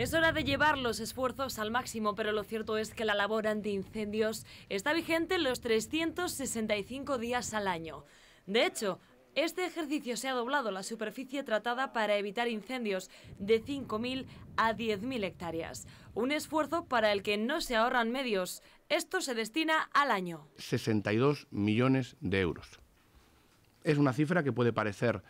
Es hora de llevar los esfuerzos al máximo, pero lo cierto es que la labor antiincendios está vigente los 365 días al año. De hecho, este ejercicio se ha doblado la superficie tratada para evitar incendios de 5.000 a 10.000 hectáreas. Un esfuerzo para el que no se ahorran medios. Esto se destina al año. 62 millones de euros. Es una cifra que puede parecer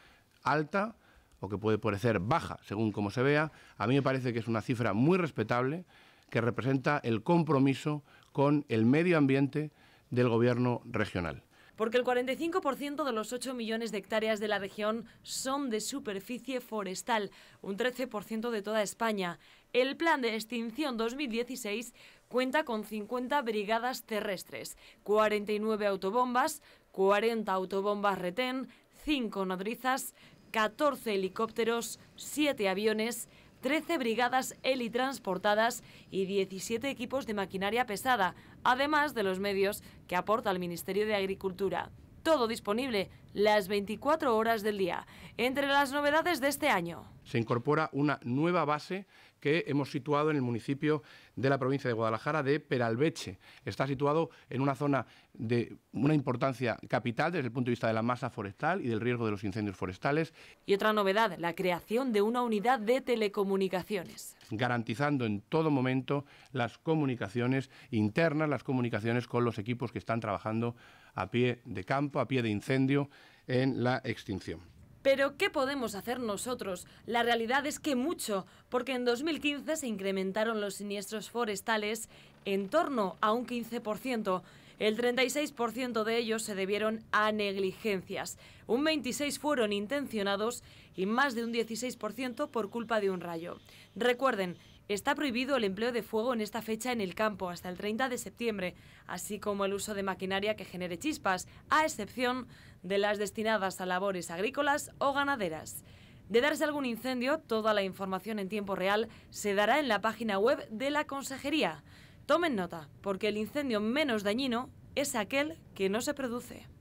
alta, o que puede parecer baja, según como se vea, a mí me parece que es una cifra muy respetable que representa el compromiso con el medio ambiente del gobierno regional porque el 45% de los 8 millones de hectáreas de la región son de superficie forestal, un 13% de toda España. El plan de extinción 2016 cuenta con 50 brigadas terrestres, 49 autobombas, 40 autobombas retén, 5 nodrizas, 14 helicópteros, 7 aviones, 13 brigadas helitransportadas y 17 equipos de maquinaria pesada, además de los medios que aporta el Ministerio de Agricultura. Todo disponible las 24 horas del día. Entre las novedades de este año se incorpora una nueva base que hemos situado en el municipio de la provincia de Guadalajara de Peralveche. Está situado en una zona de una importancia capital desde el punto de vista de la masa forestal y del riesgo de los incendios forestales. Y otra novedad, la creación de una unidad de telecomunicaciones. Garantizando en todo momento las comunicaciones internas, las comunicaciones con los equipos que están trabajando a pie de campo, a pie de incendio en la extinción. Pero, ¿qué podemos hacer nosotros? La realidad es que mucho, porque en 2015 se incrementaron los siniestros forestales en torno a un 15%. El 36% de ellos se debieron a negligencias, un 26% fueron intencionados y más de un 16% por culpa de un rayo. Recuerden, Está prohibido el empleo de fuego en esta fecha en el campo hasta el 30 de septiembre, así como el uso de maquinaria que genere chispas, a excepción de las destinadas a labores agrícolas o ganaderas. De darse algún incendio, toda la información en tiempo real se dará en la página web de la Consejería. Tomen nota, porque el incendio menos dañino es aquel que no se produce.